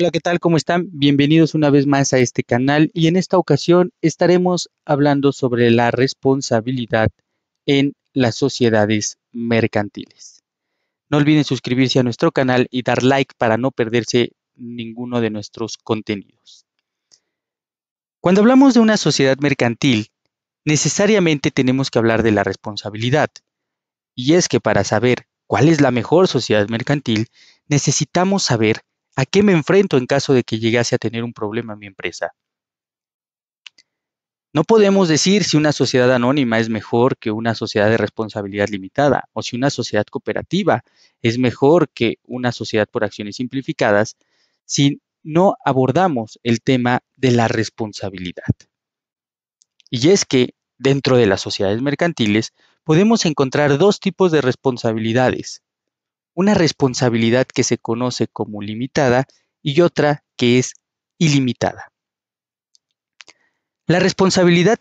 Hola, ¿qué tal? ¿Cómo están? Bienvenidos una vez más a este canal y en esta ocasión estaremos hablando sobre la responsabilidad en las sociedades mercantiles. No olviden suscribirse a nuestro canal y dar like para no perderse ninguno de nuestros contenidos. Cuando hablamos de una sociedad mercantil, necesariamente tenemos que hablar de la responsabilidad. Y es que para saber cuál es la mejor sociedad mercantil, necesitamos saber ¿A qué me enfrento en caso de que llegase a tener un problema en mi empresa? No podemos decir si una sociedad anónima es mejor que una sociedad de responsabilidad limitada o si una sociedad cooperativa es mejor que una sociedad por acciones simplificadas si no abordamos el tema de la responsabilidad. Y es que dentro de las sociedades mercantiles podemos encontrar dos tipos de responsabilidades, una responsabilidad que se conoce como limitada y otra que es ilimitada. La responsabilidad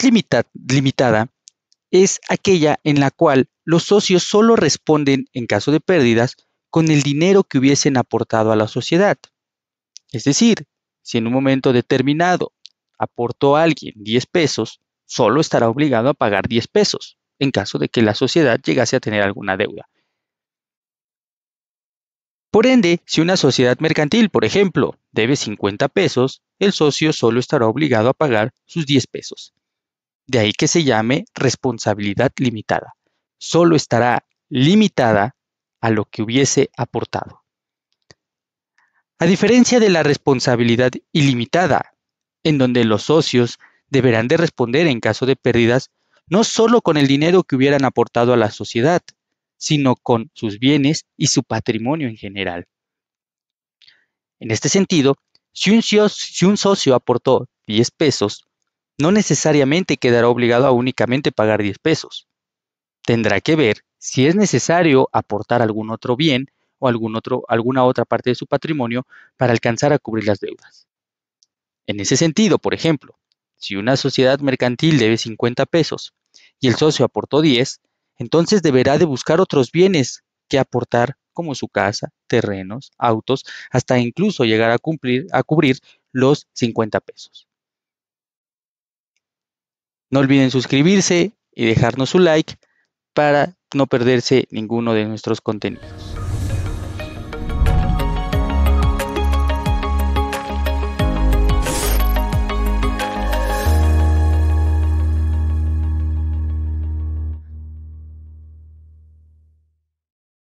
limitada es aquella en la cual los socios solo responden en caso de pérdidas con el dinero que hubiesen aportado a la sociedad. Es decir, si en un momento determinado aportó a alguien 10 pesos, solo estará obligado a pagar 10 pesos en caso de que la sociedad llegase a tener alguna deuda. Por ende, si una sociedad mercantil, por ejemplo, debe 50 pesos, el socio solo estará obligado a pagar sus 10 pesos. De ahí que se llame responsabilidad limitada. Solo estará limitada a lo que hubiese aportado. A diferencia de la responsabilidad ilimitada, en donde los socios deberán de responder en caso de pérdidas no solo con el dinero que hubieran aportado a la sociedad, sino con sus bienes y su patrimonio en general. En este sentido, si un, socio aportó 10 pesos, no necesariamente quedará obligado a únicamente pagar 10 pesos. Tendrá que ver si es necesario aportar algún otro bien o alguna otra parte de su patrimonio para alcanzar a cubrir las deudas. En ese sentido, por ejemplo, si una sociedad mercantil debe 50 pesos y el socio aportó 10, entonces deberá de buscar otros bienes que aportar como su casa, terrenos, autos, hasta incluso llegar a cumplir a cubrir los 50 pesos. No olviden suscribirse y dejarnos su like para no perderse ninguno de nuestros contenidos.